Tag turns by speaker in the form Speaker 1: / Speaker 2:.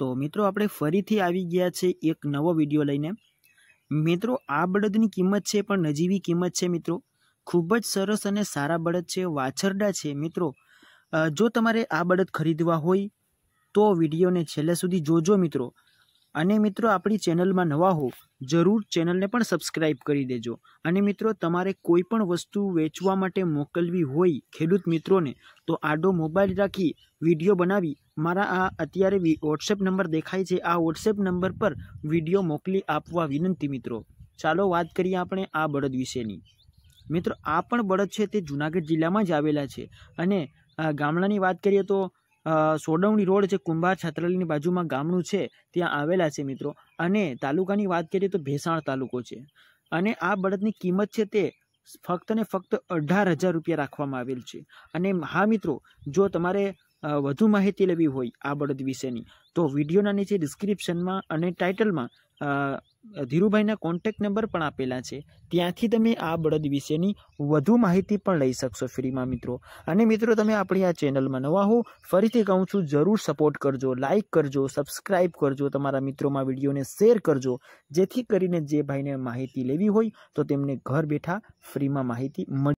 Speaker 1: તો મિત્રો આપણે ફરીથી આવી ગયા છે એક નવો વિડીયો લઈને મિત્રો આ બળદની કિંમત છે પણ નજીવી કિંમત છે મિત્રો ખૂબ જ સરસ અને સારા બળદ છે વાછરડા છે મિત્રો જો તમારે આ બળદ ખરીદવા હોય તો વિડીયોને છેલ્લા સુધી જોજો મિત્રો અને મિત્રો આપણી ચેનલમાં નવા હો જરૂર ચેનલને પણ સબસ્ક્રાઇબ કરી દેજો અને મિત્રો તમારે કોઈ પણ વસ્તુ વેચવા માટે મોકલવી હોય ખેડૂત મિત્રોને તો આડો મોબાઈલ રાખી વિડીયો બનાવી મારા આ અત્યારે વોટ્સએપ નંબર દેખાય છે આ વોટ્સએપ નંબર પર વિડીયો મોકલી આપવા વિનંતી મિત્રો ચાલો વાત કરીએ આપણે આ બળદ વિશેની મિત્રો આ પણ બળદ છે તે જૂનાગઢ જિલ્લામાં જ આવેલા છે અને ગામડાની વાત કરીએ તો સોડવણી રોડ જે કુંભાર છાત્રાલયની બાજુમાં ગામનું છે ત્યાં આવેલા છે મિત્રો અને તાલુકાની વાત કરીએ તો ભેસાણ તાલુકો છે અને આ બળદની કિંમત છે તે ફક્ત ને ફક્ત અઢાર હજાર રૂપિયા રાખવામાં આવેલ છે અને હા મિત્રો જો તમારે વધુ માહિતી લેવી હોય આ બળદ વિશેની તો વિડીયોના નીચે ડિસ્ક્રિપ્શનમાં અને ટાઇટલમાં ધીરુભાઈના કોન્ટેક્ટ નંબર પણ આપેલા છે ત્યાંથી તમે આ બળદ વિશેની વધુ માહિતી પણ લઈ શકશો ફ્રીમાં મિત્રો અને મિત્રો તમે આપણી આ ચેનલમાં નવા હો ફરીથી કહું છું જરૂર સપોર્ટ કરજો લાઇક કરજો સબસ્ક્રાઇબ કરજો તમારા મિત્રોમાં વિડીયોને શેર કરજો જેથી કરીને જે ભાઈને માહિતી લેવી હોય તો તેમને ઘર બેઠા ફ્રીમાં માહિતી મળી